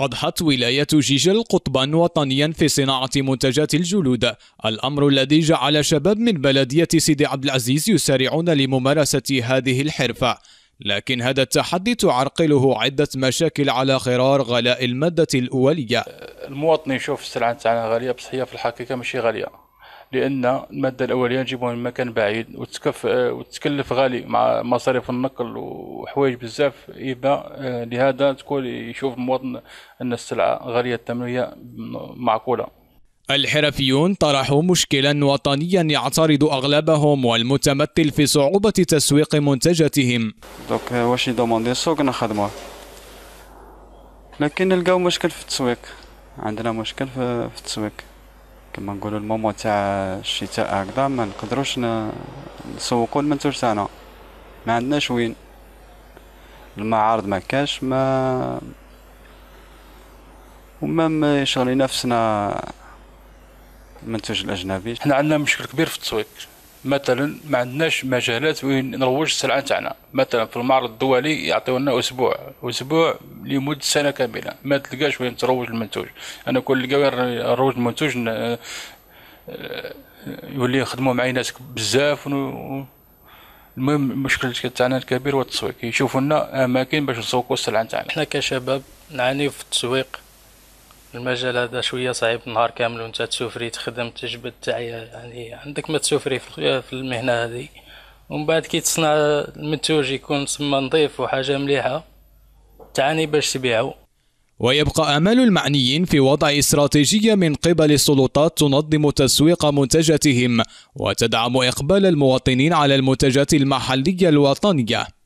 أضحت ولاية جيجل قطبا وطنيا في صناعة منتجات الجلود الأمر الذي جعل شباب من بلدية سيدي عبد العزيز يسارعون لممارسة هذه الحرفة لكن هذا التحدي تعرقله عدة مشاكل على غرار غلاء المادة الأولية المواطن يشوف السلعة تاعنا غالية بس هي في الحقيقة ماشي غالية لان الماده الاوليه نجيبوها من مكان بعيد وتكف وتكلف غالي مع مصاريف النقل وحوايج بزاف اذا آه، لهذا تكون يشوف المواطن ان السلعه غاليه الثمن هي معقوله الحرفيون طرحوا مشكلا وطنيا يعترض اغلبهم والمتمثل في صعوبه تسويق منتجاتهم دوك واش يدوموندي السوق نخدموه لكن نلقاو مشكل في التسويق عندنا مشكل في التسويق كما نقولوا المومو تاع الشتاء هكذا ما نقدروش نسوقوا المنتوج تاعنا ما عندناش وين المعارض ما كاش ما وما ما يشغلي نفسنا المنتوج الاجنبي حنا عندنا مشكل كبير في التسويق مثلا ما عندناش مجالات وين نروج السلعه تاعنا مثلا في المعرض الدولي يعطيونا اسبوع اسبوع لمده سنه كامله ما تلقاش وين تروج المنتوج انا كل لقاو نروج المنتوج آه، يولي يخدموا معايا ناس بزاف المهم المشكل تاعنا الكبير هو التسويق يشوفوا لنا اماكن باش نسوقوا السلعه تاعنا احنا كشباب نعاني في التسويق المجال هذا شويه صعيب نهار كامل وانت تسوفري تخدم تجبد تعيا يعني عندك ما تسوفري في المهنه هذه ومن بعد كي تصنع المنتوج يكون تسمى نظيف وحاجه مليحه تعاني باش تبيعو ويبقى امال المعنيين في وضع استراتيجيه من قبل السلطات تنظم تسويق منتجاتهم وتدعم اقبال المواطنين على المنتجات المحليه الوطنيه